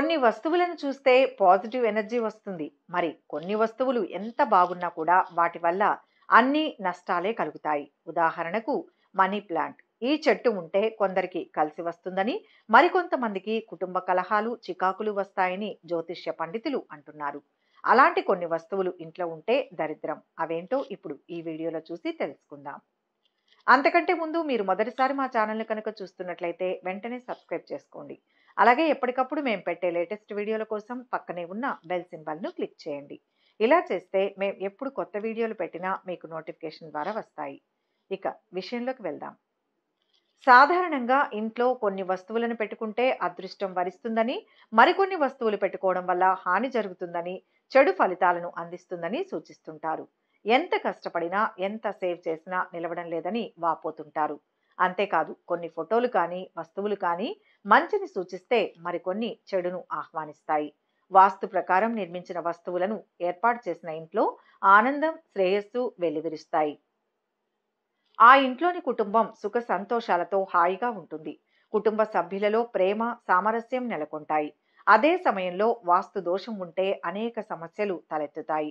కొన్ని వస్తువులను చూస్తే పాజిటివ్ ఎనర్జీ వస్తుంది మరి కొన్ని వస్తువులు ఎంత బాగున్నా కూడా వాటి వల్ల అన్ని నష్టాలే కలుగుతాయి ఉదాహరణకు మనీ ప్లాంట్ ఈ చెట్టు ఉంటే కొందరికి కలిసి వస్తుందని మరికొంతమందికి కుటుంబ కలహాలు చికాకులు వస్తాయని జ్యోతిష్య పండితులు అంటున్నారు అలాంటి కొన్ని వస్తువులు ఇంట్లో ఉంటే దరిద్రం అవేంటో ఇప్పుడు ఈ వీడియోలో చూసి తెలుసుకుందాం అంతకంటే ముందు మీరు మొదటిసారి మా ఛానల్ని కనుక చూస్తున్నట్లయితే వెంటనే సబ్స్క్రైబ్ చేసుకోండి అలాగే ఎప్పటికప్పుడు మేము పెట్టే లేటెస్ట్ వీడియోల కోసం పక్కనే ఉన్న బెల్ సింబల్ను క్లిక్ చేయండి ఇలా చేస్తే మేము ఎప్పుడు కొత్త వీడియోలు పెట్టినా మీకు నోటిఫికేషన్ ద్వారా వస్తాయి ఇక విషయంలోకి వెళ్దాం సాధారణంగా ఇంట్లో కొన్ని వస్తువులను పెట్టుకుంటే అదృష్టం వరిస్తుందని మరికొన్ని వస్తువులు పెట్టుకోవడం వల్ల హాని జరుగుతుందని చెడు ఫలితాలను అందిస్తుందని సూచిస్తుంటారు ఎంత కష్టపడినా ఎంత సేవ్ చేసినా నిలవడం లేదని వాపోతుంటారు అంతేకాదు కొన్ని ఫోటోలు కానీ వస్తువులు కానీ మంచిని సూచిస్తే మరికొన్ని చెడును ఆహ్వానిస్తాయి వాస్తు ప్రకారం నిర్మించిన వస్తువులను ఏర్పాటు చేసిన ఇంట్లో ఆనందం శ్రేయస్సు వెల్లివిరుస్తాయి ఆ ఇంట్లోని కుటుంబం సుఖ సంతోషాలతో హాయిగా ఉంటుంది కుటుంబ సభ్యులలో ప్రేమ సామరస్యం నెలకొంటాయి అదే సమయంలో వాస్తు దోషం ఉంటే అనేక సమస్యలు తలెత్తుతాయి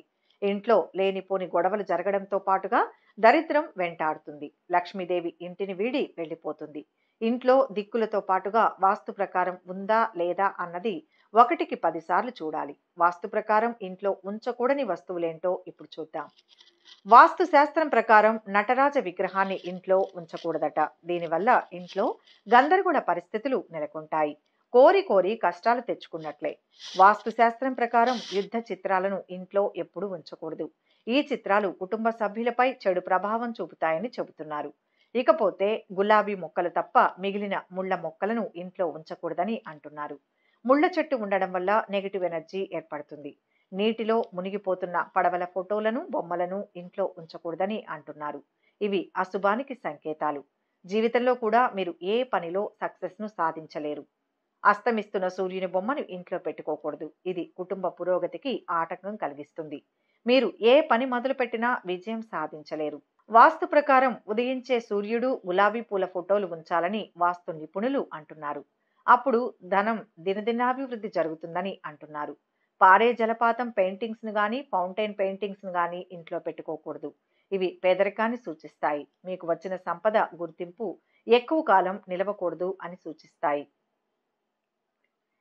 ఇంట్లో లేనిపోని గొడవలు జరగడంతో పాటుగా దరిద్రం వెంటాడుతుంది లక్ష్మీదేవి ఇంటిని వీడి వెళ్ళిపోతుంది ఇంట్లో దిక్కులతో పాటుగా వాస్తు ప్రకారం ఉందా లేదా అన్నది ఒకటికి పదిసార్లు చూడాలి వాస్తు ప్రకారం ఇంట్లో ఉంచకూడని వస్తువులేంటో ఇప్పుడు చూద్దాం వాస్తు శాస్త్రం ప్రకారం నటరాజ విగ్రహాన్ని ఇంట్లో ఉంచకూడదట దీనివల్ల ఇంట్లో గందరగోళ పరిస్థితులు నెలకొంటాయి కోరి కోరి కష్టాలు తెచ్చుకున్నట్లే వాస్తుశాస్త్రం ప్రకారం యుద్ధ చిత్రాలను ఇంట్లో ఎప్పుడు ఉంచకూడదు ఈ చిత్రాలు కుటుంబ సభ్యులపై చెడు ప్రభావం చూపుతాయని చెబుతున్నారు ఇకపోతే గులాబీ మొక్కలు తప్ప మిగిలిన ముళ్ళ మొక్కలను ఇంట్లో ఉంచకూడదని అంటున్నారు ముళ్ళ చెట్టు ఉండడం వల్ల నెగిటివ్ ఎనర్జీ ఏర్పడుతుంది నీటిలో మునిగిపోతున్న పడవల ఫోటోలను బొమ్మలను ఇంట్లో ఉంచకూడదని అంటున్నారు ఇవి అశుభానికి సంకేతాలు జీవితంలో కూడా మీరు ఏ పనిలో సక్సెస్ను సాధించలేరు అస్తమిస్తున్న సూర్యుని బొమ్మను ఇంట్లో పెట్టుకోకూడదు ఇది కుటుంబ పురోగతికి ఆటంకం కలిగిస్తుంది మీరు ఏ పని మొదలుపెట్టినా విజయం సాధించలేరు వాస్తు ప్రకారం ఉదయించే సూర్యుడు గులాబీ పూల ఫోటోలు ఉంచాలని వాస్తు నిపుణులు అంటున్నారు అప్పుడు ధనం దినదినాభివృద్ధి జరుగుతుందని అంటున్నారు పారే జలపాతం పెయింటింగ్స్ను కానీ ఫౌంటైన్ పెయింటింగ్స్ను కానీ ఇంట్లో పెట్టుకోకూడదు ఇవి పేదరికాన్ని సూచిస్తాయి మీకు వచ్చిన సంపద గుర్తింపు ఎక్కువ కాలం నిలవకూడదు అని సూచిస్తాయి